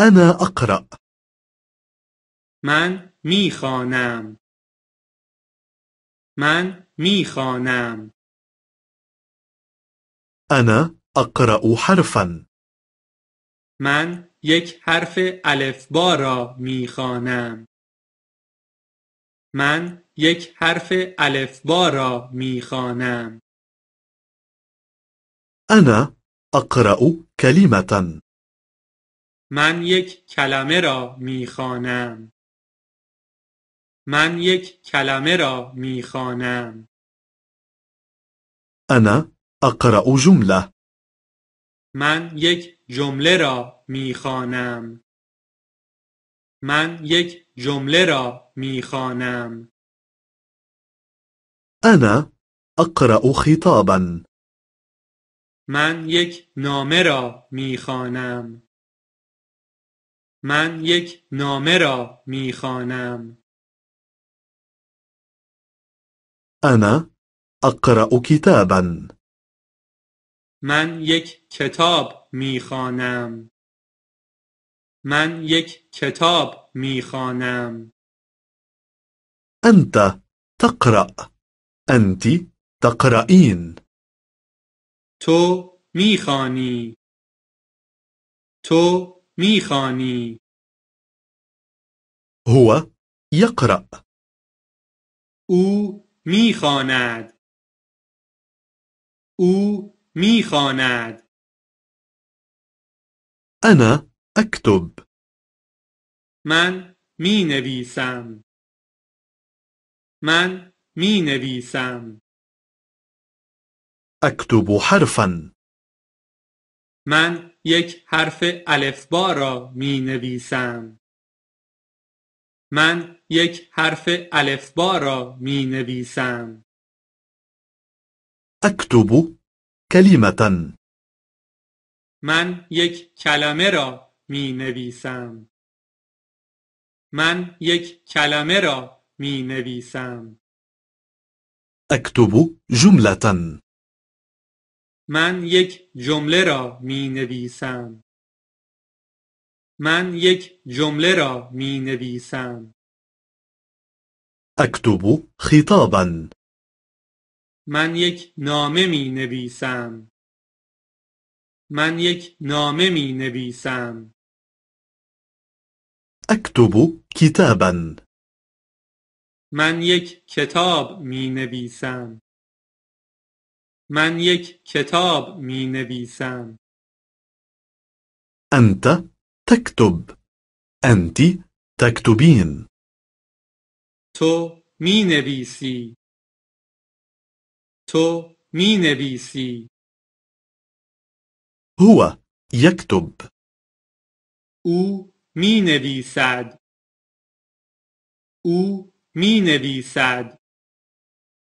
أنا أقرأ. من میخوانم. من میخوانم. أنا أقرأ حرفا. من یک حرف الف الفبا را میخوانم. من یک حرف الف الفبا را میخوانم. أنا أقرأ كلمة. من یک کلمه را میخوانم من یک کلمه را میخوانم انا اقرا جمله من یک جمله را میخوانم من یک جمله را میخوانم انا اقرا خطابا من یک نامه را میخوانم من یک نامه را می خوانم. انا اقرا کتابا. من یک کتاب می خوانم. من یک کتاب می خوانم. انت تقرأ. انتی تقرئین. تو می تو ميخاني هو يقرأ او ميخاند او ميخاند أنا أكتب من می نویسم من می نویسم أكتب حرفا من یک حرف الفبا را می نویسم. من یک حرف الفبا را می نویسم. اکتب کلمتا من یک کلمه را می نویسم. من یک کلمه را می نویسم. اکتب جملتا من یک جمله را می نویسم من یک جمله را می نویسم اکتب خطابا من یک نامه می نویسم من یک نامه می نویسم اکتب کتابا من یک کتاب می نویسم من یک کتاب می نویسم. انت تکتب. انتی تکتبین تو می نویسی. تو می نویسی. هو یکتب. او می نویسد. او می نویسد.